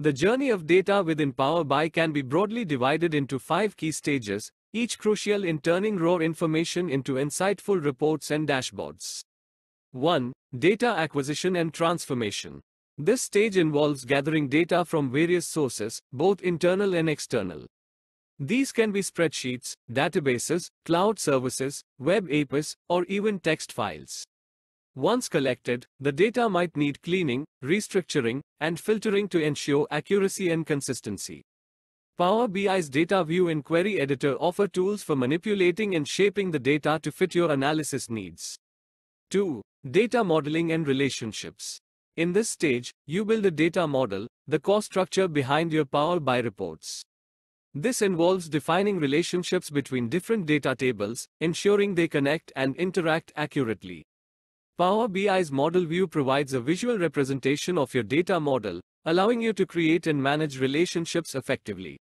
The journey of data within Power BI can be broadly divided into five key stages, each crucial in turning raw information into insightful reports and dashboards. 1. Data acquisition and transformation. This stage involves gathering data from various sources, both internal and external. These can be spreadsheets, databases, cloud services, web APIs, or even text files. Once collected, the data might need cleaning, restructuring, and filtering to ensure accuracy and consistency. Power BI's Data View and Query Editor offer tools for manipulating and shaping the data to fit your analysis needs. 2. Data Modeling and Relationships. In this stage, you build a data model, the core structure behind your Power BI reports. This involves defining relationships between different data tables, ensuring they connect and interact accurately. Power BI's model view provides a visual representation of your data model, allowing you to create and manage relationships effectively.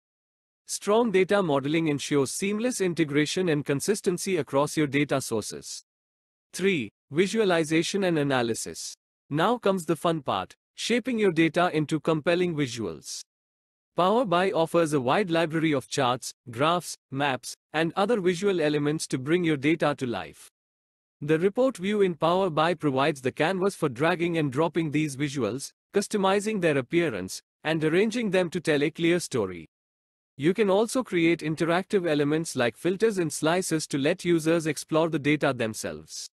Strong data modeling ensures seamless integration and consistency across your data sources. 3. Visualization and analysis. Now comes the fun part, shaping your data into compelling visuals. Power BI offers a wide library of charts, graphs, maps, and other visual elements to bring your data to life. The report view in Power BI provides the canvas for dragging and dropping these visuals, customizing their appearance, and arranging them to tell a clear story. You can also create interactive elements like filters and slices to let users explore the data themselves.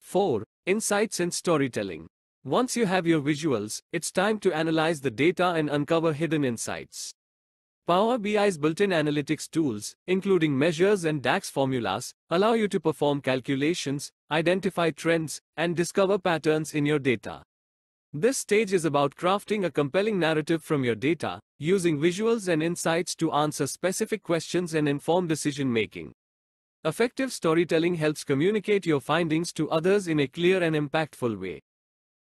4. Insights and storytelling. Once you have your visuals, it's time to analyze the data and uncover hidden insights. Power BI's built-in analytics tools, including measures and DAX formulas, allow you to perform calculations, identify trends, and discover patterns in your data. This stage is about crafting a compelling narrative from your data, using visuals and insights to answer specific questions and inform decision-making. Effective storytelling helps communicate your findings to others in a clear and impactful way.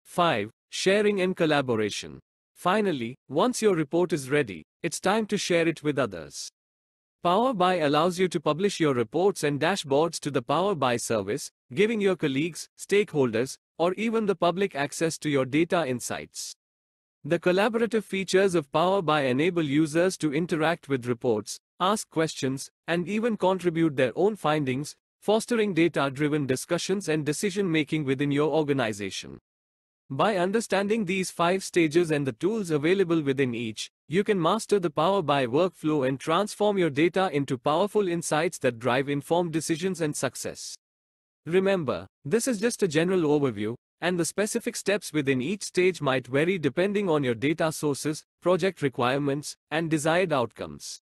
5. Sharing and collaboration. Finally, once your report is ready, it's time to share it with others. Power BI allows you to publish your reports and dashboards to the Power BI service, giving your colleagues, stakeholders, or even the public access to your data insights. The collaborative features of Power BI enable users to interact with reports, ask questions, and even contribute their own findings, fostering data driven discussions and decision making within your organization. By understanding these five stages and the tools available within each, you can master the Power BI workflow and transform your data into powerful insights that drive informed decisions and success. Remember, this is just a general overview, and the specific steps within each stage might vary depending on your data sources, project requirements, and desired outcomes.